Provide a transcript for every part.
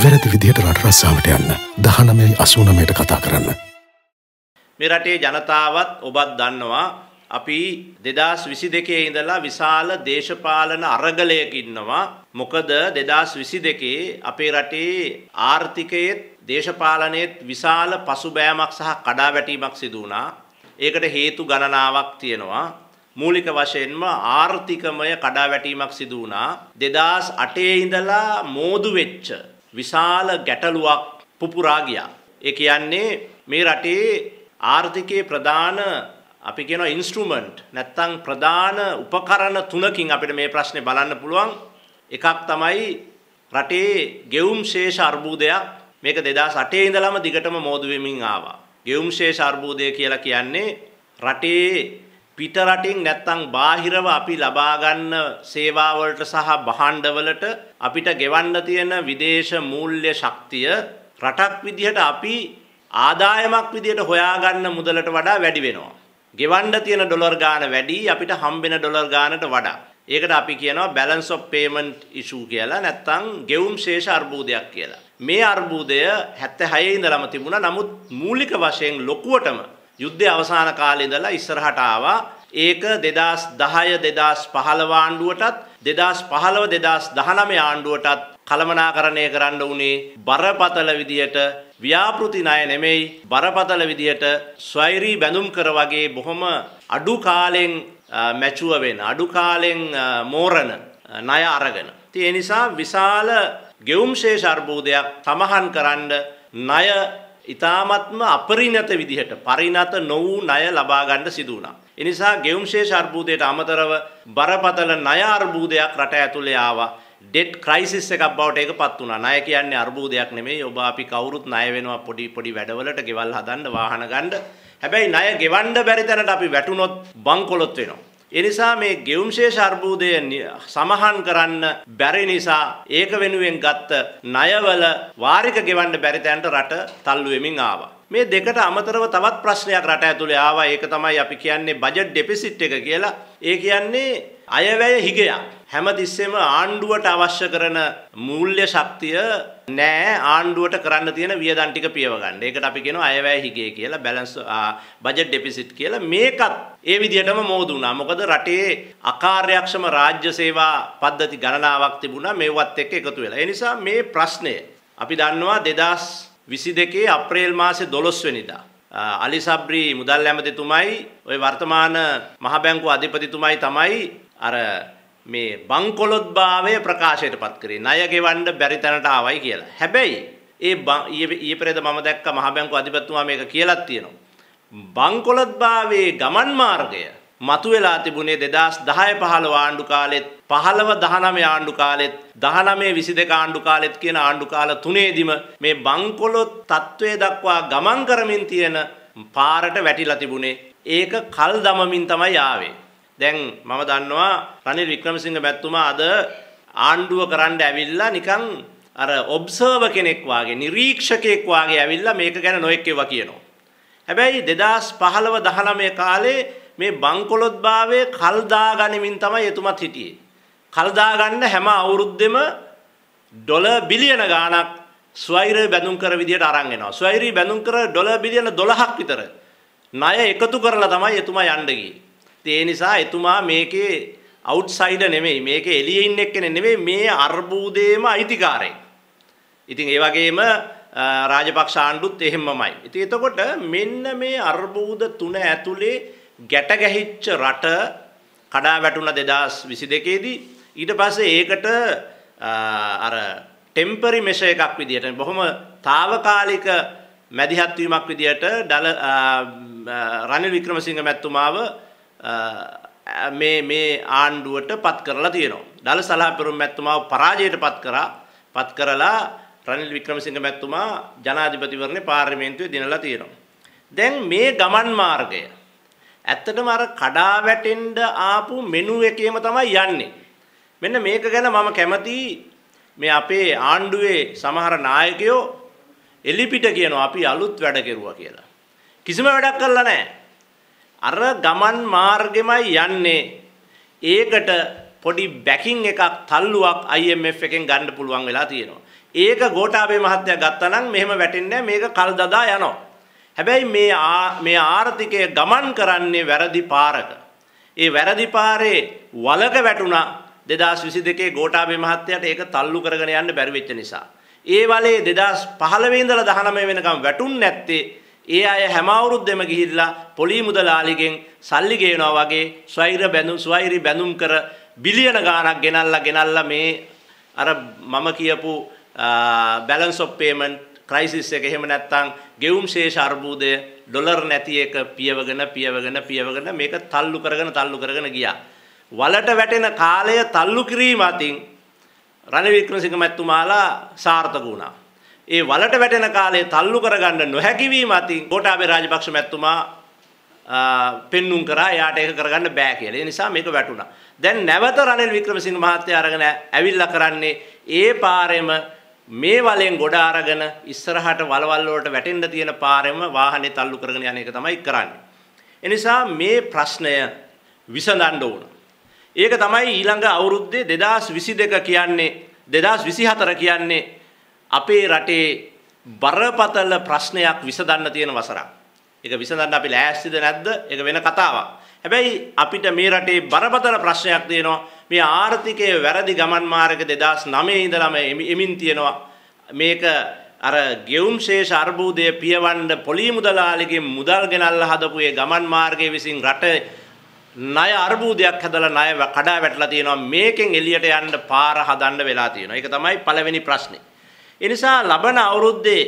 නිවැරදි විදිහට රට රස්සාාවට යන්න දහනමයි අසුනමයට කතා කරන්න. මේ රටේ ජනතාවත් ඔබත් දන්නවා අපි දෙදස් විසි දෙකේ ඉඳලා විශාල දේශපාලන අරගලයක ඉන්නවා. මොකද දෙදස් විසි දෙකේ අපේ රටේ ආර්ථිකයේත් දේශපාලනයේත් විශාල පසුබෑමක් සහ කඩාවැටීමක් සිදු වුණා. ඒකට හේතු ගණනාවක් තියෙනවා. මූලික වශයෙන්ම ආර්ථිකමය කඩාවැටීමක් සිදු වුණා. 2008 ඉඳලා මෝදු වෙච්ච විශාල ගැටලුවක් පුපුරා ගියා. ඒ කියන්නේ මේ රටේ ආර්ථිකයේ ප්‍රධාන අපි කියනවා ඉන්ස්ට්‍රුමන්ට් නැත්නම් ප්‍රධාන උපකරණ තුනකින් අපිට මේ ප්‍රශ්නේ බලන්න පුළුවන්. එකක් තමයි රටේ ගෙවුම් ශේෂ අර්බුදයක්. මේක 2008 ඉඳලම දිගටම මෝදු වෙමින් ආවා. ගෙවුම් ශේෂ අර්බුදය කියලා කියන්නේ රටේ පිටරටින් නැත්තම් බාහිරව අපි ලබා ගන්න සේවාවලට සහ භාණ්ඩවලට අපිට ගෙවන්න තියෙන විදේශ මූල්‍ය ශක්තිය රටක් විදිහට අපි ආදායමක් විදිහට හොයාගන්න මුදලට වඩා වැඩි වෙනවා. ගෙවන්න තියෙන ඩොලර් ගාණ වැඩි අපිට හම්බෙන ඩොලර් ගාණට වඩා. ඒකට අපි කියනවා බැලන්ස් ඔෆ් පේමන්ට් ඉෂූ කියලා නැත්තම් ගෙවුම් ශේෂ අර්බුදයක් කියලා. මේ අර්බුදය 76 ඉඳලම තිබුණා. නමුත් මූලික වශයෙන් ලොකුවටම යුද්ධය අවසාන කාලේ ඉඳලා ඉස්සරහට ආවා ඒක 2010 2015 ආණ්ඩුවටත් 2015 2019 ආණ්ඩුවටත් කළමනාකරණය කරන්න උනේ බරපතල විදියට ව්‍යාපෘති ණය නෙමෙයි බරපතල විදියට ස්වෛරී බැඳුම් කර වගේ බොහොම අඩු කාලෙන් මැචුව වෙන අඩු කාලෙන් මෝරණ ණය අරගෙන. ඉතින් ඒ නිසා විශාල ගෙවුම් ශේෂ අර්බුදයක් සමහන් කරන්න ණය ඊ타මත්ම අපරිණත විදිහට පරිණත නො වූ ණය ලබා ගන්න සිදු වුණා. එනිසා ගෙවුම්ශේෂ අර්බුදයට අමතරව බරපතල ණය අර්බුදයක් රට ඇතුලේ ආවා. ඩෙට් ක්‍රයිසිස් එකක් බවට ඒකපත් වුණා. ණය කියන්නේ අර්බුදයක් නෙමෙයි. ඔබ අපි කවුරුත් ණය වෙනවා පොඩි පොඩි වැඩවලට ගෙවල් හදන්න, වාහන ගන්න. හැබැයි ණය ගෙවන්න බැරි තැනට අපි වැටුනොත් බංකොලොත් වෙනවා. එනිසා මේ ගෙවුම්ශේෂ අර්බුදය සමහන් කරන්න බැරි නිසා ඒක වෙනුවෙන් ගත්ත ණයවල වාරික ගෙවන්න බැරි තැනට රට තල්ලු වෙමින් ආවා. මේ දෙකට අමතරව තවත් ප්‍රශ්නයක් රට ඇතුලේ ආවා ඒක තමයි අපි කියන්නේ බජට් ඩෙෆිසිට් එක කියලා. ඒ කියන්නේ අයවැය හිගයක්. හැමතිස්සෙම ආණ්ඩුවට අවශ්‍ය කරන මූල්‍ය ශක්තිය නෑ ආණ්ඩුවට කරන්න තියෙන වියදම් ටික පියව ගන්න. ඒකට අපි කියනවා අයවැය හිගය කියලා බැලන්ස් බජට් ඩෙෆිසිට් කියලා. මේකත් ඒ විදිහටම මෝදු වුණා. මොකද රටේ අකාර්යක්ෂම රාජ්‍ය සේවා පද්ධති ගණනාවක් තිබුණා මේවත් එක්ක එකතු වෙලා. ඒ නිසා මේ ප්‍රශ්නය අපි දන්නවා 2000 විසි දෙකේ අප්‍රේල් මාසෙ දොළොස්වනිදා. අලි සබ්‍රී මුදල් ඇමතිතුමයි ඔය වර්තමාන මහබැංකු අධිපතිතුමයි තමයි අර මේ බංකොලොත් භාවය ප්‍රකාශයට පත් කරේ ණය ගෙවන්න බැරි තැනට ආවයි කියලා. හැබැයි ඒ ඊයේ පෙරේද මම දැක්ක මහබැංකු අධිපතිතුමා මේක කියලාත් තියෙනවා. බංකොලොත් භාවයේ ගමන් මාර්ගය මතුවෙලා තිබුණේ 2010 15 ආණ්ඩු කාලෙත් 15 19 ආණ්ඩු කාලෙත් 19 22 ආණ්ඩු කාලෙත් කියන ආණ්ඩු කාල තුනේදීම මේ බංකොලොත් තත්වයේ දක්වා ගමන් කරමින් තියෙන පාරට වැටිලා තිබුණේ ඒක කල් දමමින් තමයි ආවේ. දැන් මම දන්නවා රනිල් වික්‍රමසිංහ මැතිතුමා අද ආණ්ඩුව කරන්න ඇවිල්ලා නිකන් අර ඔබ්සර්ව කෙනෙක් වාගේ නිරීක්ෂකයෙක් වාගේ ඇවිල්ලා මේක ගැන නොඑක් ඒවා කියනවා. හැබැයි 2015 19 කාලේ මේ බංකොලොත් භාවයේ කල් දාගනිමින් තමයි එතුමත් හිටියේ. කල් දාගන්න හැම අවුරුද්දෙම ඩොලර් බිලියන ගාණක් ස්වෛරය බැඳුම් කර විදියට අරන් එනවා. ස්වෛරී බැඳුම් කර ඩොලර් බිලියන 12ක් විතර ණය එකතු කරලා තමයි එතුමා යන්න ගියේ. ඒ නිසා එතුමා මේකේ අවුට්සයිඩර් නෙමෙයි. මේකේ එළියේ ඉන්න එක්කනේ නෙමෙයි මේ අර්බුදේම අයිතිකාරයෙක්. ඉතින් ඒ වගේම රාජපක්ෂ ආණ්ඩුත් එහෙමමයි. ඉතින් එතකොට මෙන්න මේ අර්බුද තුන ඇතුලේ ගැට ගැහිච්ච රට කඩා වැටුණා 2022 දී ඊට පස්සේ ඒකට අර ටෙම්පරි මෙෂර් එකක් විදියට බොහොම తాවකාලික මැදිහත් වීමක් විදියට ඩල රනිල් වික්‍රමසිංහ මැතිතුමාව මේ මේ ආණ්ඩුවට පත් කරලා තියෙනවා. ඩල සලාපරුම් මැතිතුමාව පරාජයට පත් කරා පත් කරලා රනිල් වික්‍රමසිංහ මැතිතුමා ජනාධිපතිවරණේ පාර්ලිමේන්තුවේ දිනලා තියෙනවා. දැන් මේ ගමන් මාර්ගය ඇත්තටම අර කඩා වැටෙන්න ආපු මෙනු එකේම තමයි යන්නේ. මෙන්න මේක ගැන මම කැමති මේ අපේ ආණ්ඩුවේ සමහර නායකයෝ එලිපිට කියනවා අපි අලුත් වැඩ කෙරුවා කියලා. කිසිම වැඩක් කරලා නැහැ. අර ගමන් මාර්ගෙමයි යන්නේ. ඒකට පොඩි බැකින් එකක් තල්ලුවක් IMF එකෙන් ගන්න පුළුවන් වෙලා තියෙනවා. ඒක ගෝඨාභය මහත්තයා ගත්තා නම් මෙහෙම වැටෙන්නේ නැහැ. මේක කල් දදා යනවා. හැබැයි මේ මේ ආර්ථිකය ගමන් කරන්නේ වැරදි පාරක. ඒ වැරදි පාරේ වලක වැටුණා 2022 ගෝඨාභය මහත්තයාට ඒක තල්ලු කරගෙන යන්න බැරි වෙච්ච නිසා. ඒ වලේ 2015 ඉඳලා 19 වෙනකම් වැටුන්නේ නැත්තේ ඒ අය හැම අවුරුද්දෙම ගිහිල්ලා පොලි මුදලාලිගෙන් සල්ලි ගේනවා වගේ ස්වෛර බැඳුම් ස්වෛරි බැඳුම් කර බිලියන ගාණක් ගෙනල්ලා ගෙනල්ලා මේ අර මම කියපු බැලන්ස් ඔෆ් පේමන්ට් ක්‍රයිසිස් එක එහෙම නැත්නම් ගෙවුම් ශේෂ අර්බුදය ඩොලර් නැති එක පියවගෙන පියවගෙන පියවගෙන මේක තල්ලු කරගෙන තල්ලු කරගෙන ගියා. වලට වැටෙන කාලය තල්ලු කිරීම අතින් රණ වික්‍රමසිංහ මැතිතුමාලා සාර්ථක වුණා. ඒ වලට වැටෙන කාලය තල්ලු කරගන්න නොහැකි වීම අතින් ගෝඨාභය රාජපක්ෂ මැතිතුමා පෙන්눔 කරා එයාට ඒක කරගන්න බෑ කියලා. ඒ නිසා මේක වැටුණා. දැන් නැවත රනිල් වික්‍රමසිංහ මහත්තයා අරගෙන ඇවිල්ලා කරන්නේ ඒ පාරේම මේ වලෙන් ගොඩ අරගෙන ඉස්සරහට වලවල් වලට වැටෙන්න තියෙන පාරෙම වාහනේ තල්ලු කරගෙන යන එක තමයි කරන්නේ. එනිසා මේ ප්‍රශ්නය විසඳන්න ඕන. ඒක තමයි ඊළඟ අවුරුද්දේ 2022 කියන්නේ 2024 කියන්නේ අපේ රටේ බරපතල ප්‍රශ්නයක් විසඳන්න තියෙන වසරක්. ඒක විසඳන්න අපි ලෑස්තිද නැද්ද? ඒක වෙන කතාවක්. හැබැයි අපිට මේ රටේ බරපතල ප්‍රශ්නයක් තියෙනවා. මේ ආර්ථිකයේ වැරදි ගමන් මාර්ග 2009 ඉඳලම එමින් තියෙනවා. මේක අර ගෙවුම් ශේෂ අර්බුදය පියවන්න පොලී මුදලාලිගේ මුදල් ගෙනල්ලා හදපු ඒ ගමන් මාර්ගයේ විසින් රට ණය අර්බුදයක් හැදලා ණය කඩා වැටලා තියෙනවා. මේකෙන් එළියට යන්න පාර හදන්න වෙලා තියෙනවා. ඒක තමයි පළවෙනි ප්‍රශ්නේ. ඒ නිසා ලබන අවුරුද්දේ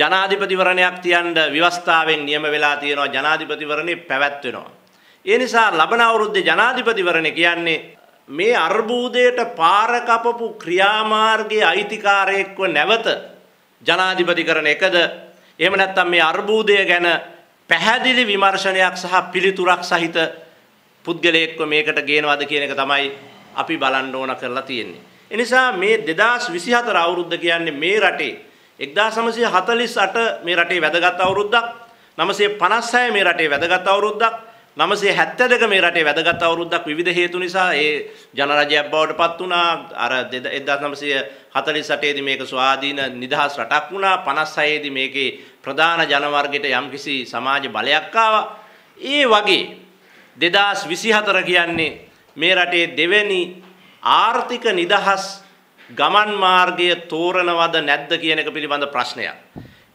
ජනාධිපතිවරණයක් තියන්න ව්‍යවස්ථාවෙන් නියම වෙලා තියෙනවා. ජනාධිපතිවරණේ පැවැත්වෙනවා. ඒ නිසා ලබන අවුරුද්දේ ජනාධිපතිවරණ කියන්නේ මේ අර්බූදයට පාර කපපු ක්‍රියාමාර්ගයේ අයිතිකාරයෙක්ව නැවත ජනාධිපති කරන එකද එහෙම නැත්නම් මේ අර්බූදය ගැන පැහැදිලි විමර්ශනයක් සහ පිළිතුරක් සහිත පුද්ගලයෙක්ව මේකට ගේනවද කියන එක තමයි අපි බලන්න ඕන කරලා තියෙන්නේ. එනිසා මේ 2024 අවුරුද්ද කියන්නේ මේ රටේ 1948 මේ රටේ වැදගත් අවුරුද්දක් 956 මේ රටේ වැදගත් අවුරුද්දක් 970ක මේ රටේ වැදගත් අවුරුද්දක් විවිධ හේතු නිසා ඒ ජනරජයක් බවට පත් වුණා. අර 1948 දී මේක ස්වාධීන නිදහස් රටක් වුණා. 56 දී මේකේ ප්‍රධාන ජන වර්ගයට යම්කිසි සමාජ බලයක් ආවා. ඒ වගේ 2024 කියන්නේ මේ රටේ දෙවැනි ආර්ථික නිදහස් ගමන් මාර්ගය තෝරනවද නැද්ද කියන එක පිළිබඳ ප්‍රශ්නයක්.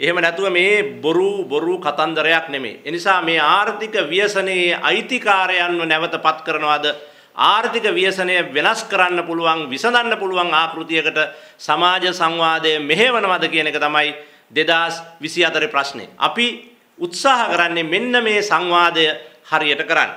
එහෙම නැතුව මේ බොරු බොරු කතන්දරයක් නෙමෙයි. එනිසා මේ ආර්ථික ව්‍යසනයේ අයිතිකාරයන්ව නැවතපත් කරනවාද ආර්ථික ව්‍යසනය වෙනස් කරන්න පුළුවන් විසඳන්න පුළුවන් ආකෘතියකට සමාජ සංවාදය මෙහෙවනවද කියන එක තමයි 2024 ප්‍රශ්නේ. අපි උත්සාහ කරන්නේ මෙන්න මේ සංවාදය හරියට කරන්න.